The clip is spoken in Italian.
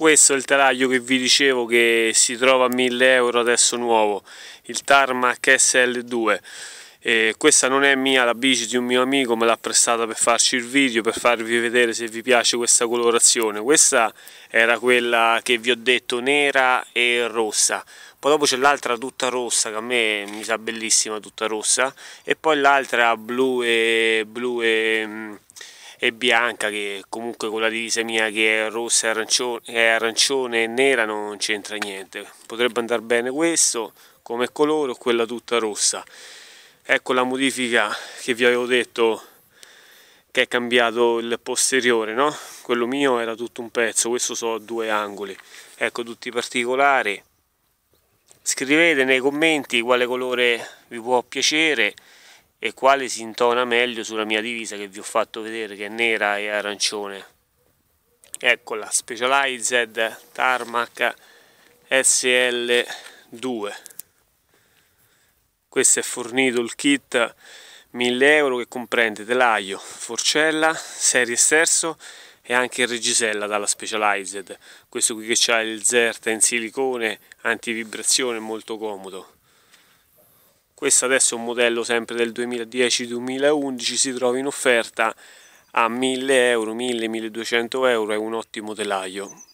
questo è il telaio che vi dicevo che si trova a 1000 euro adesso nuovo il Tarmac SL2 e questa non è mia la bici di un mio amico me l'ha prestata per farci il video per farvi vedere se vi piace questa colorazione questa era quella che vi ho detto nera e rossa poi dopo c'è l'altra tutta rossa che a me mi sa bellissima tutta rossa e poi l'altra blu e blu e mm, e bianca che comunque con la divisa mia che è rossa e arancione, è arancione e nera non c'entra niente potrebbe andare bene questo come colore o quella tutta rossa ecco la modifica che vi avevo detto che è cambiato il posteriore no? quello mio era tutto un pezzo questo so due angoli ecco tutti i particolari scrivete nei commenti quale colore vi può piacere e quale si intona meglio sulla mia divisa che vi ho fatto vedere che è nera e arancione eccola Specialized Tarmac SL2 questo è fornito il kit 1000 euro che comprende telaio, forcella, serie sterzo e anche il regisella dalla Specialized questo qui che ha il Zerta in silicone antivibrazione molto comodo questo adesso è un modello sempre del 2010-2011 si trova in offerta a 1000 euro 1000-1200 euro è un ottimo telaio